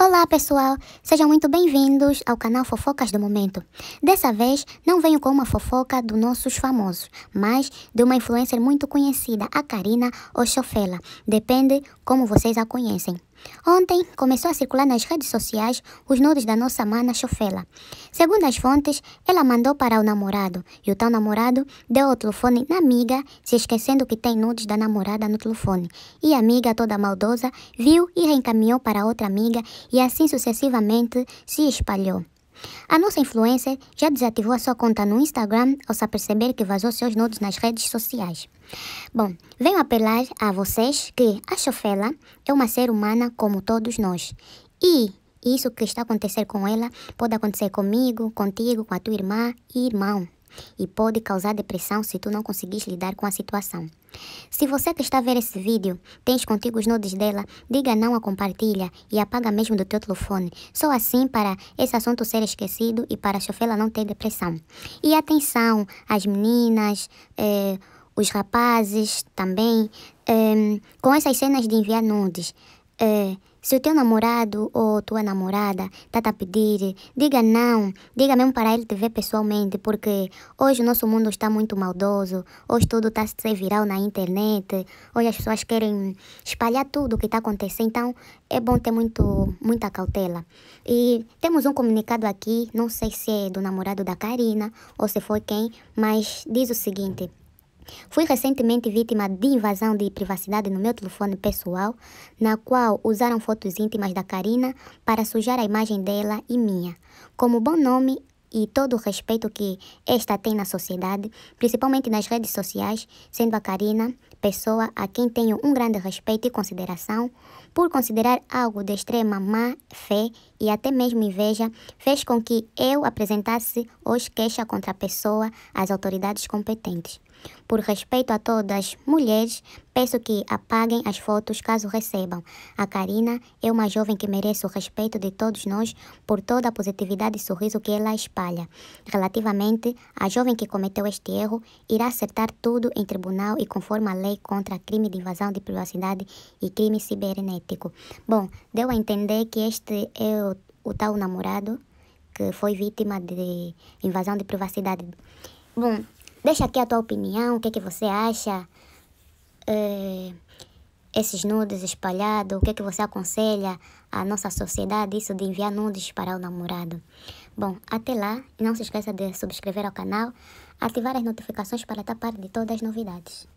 Olá pessoal, sejam muito bem-vindos ao canal Fofocas do Momento. Dessa vez não venho com uma fofoca dos nossos famosos, mas de uma influencer muito conhecida, a Karina Oxofela. Depende como vocês a conhecem. Ontem começou a circular nas redes sociais os nudes da nossa mana Chofela. Segundo as fontes, ela mandou para o namorado e o tal namorado deu o telefone na amiga, se esquecendo que tem nudes da namorada no telefone. E a amiga, toda maldosa, viu e reencaminhou para outra amiga e assim sucessivamente se espalhou. A nossa influencer já desativou a sua conta no Instagram ao se aperceber que vazou seus nudes nas redes sociais. Bom, venho apelar a vocês que a Chofela é uma ser humana como todos nós. E isso que está acontecendo acontecer com ela pode acontecer comigo, contigo, com a tua irmã e irmão. E pode causar depressão se tu não conseguires lidar com a situação. Se você que está a ver esse vídeo tens contigo os nudes dela, diga não a compartilha e apaga mesmo do teu telefone. Só assim para esse assunto ser esquecido e para a chofela não ter depressão. E atenção às meninas, eh, os rapazes também, eh, com essas cenas de enviar nudes. É, se o teu namorado ou tua namorada tá a pedir, diga não, diga mesmo para ele te ver pessoalmente, porque hoje o nosso mundo está muito maldoso, hoje tudo está a ser viral na internet, hoje as pessoas querem espalhar tudo o que está acontecendo, então é bom ter muito, muita cautela. E temos um comunicado aqui, não sei se é do namorado da Karina ou se foi quem, mas diz o seguinte: Fui recentemente vítima de invasão de privacidade no meu telefone pessoal, na qual usaram fotos íntimas da Karina para sujar a imagem dela e minha. Como bom nome, e todo o respeito que esta tem na sociedade, principalmente nas redes sociais, sendo a Karina pessoa a quem tenho um grande respeito e consideração, por considerar algo de extrema má fé e até mesmo inveja, fez com que eu apresentasse hoje queixa contra a pessoa às autoridades competentes. Por respeito a todas mulheres, peço que apaguem as fotos caso recebam. A Karina é uma jovem que merece o respeito de todos nós por toda a positividade e sorriso que ela espalha. Relativamente à jovem que cometeu este erro, irá acertar tudo em tribunal e conforme a lei contra crime de invasão de privacidade e crime cibernético. Bom, deu a entender que este é o, o tal namorado que foi vítima de invasão de privacidade. Bom, Deixa aqui a tua opinião, o que é que você acha? É, esses nudes espalhados, o que é que você aconselha à nossa sociedade, isso de enviar nudes para o namorado? Bom, até lá, não se esqueça de subscrever ao canal, ativar as notificações para estar par de todas as novidades.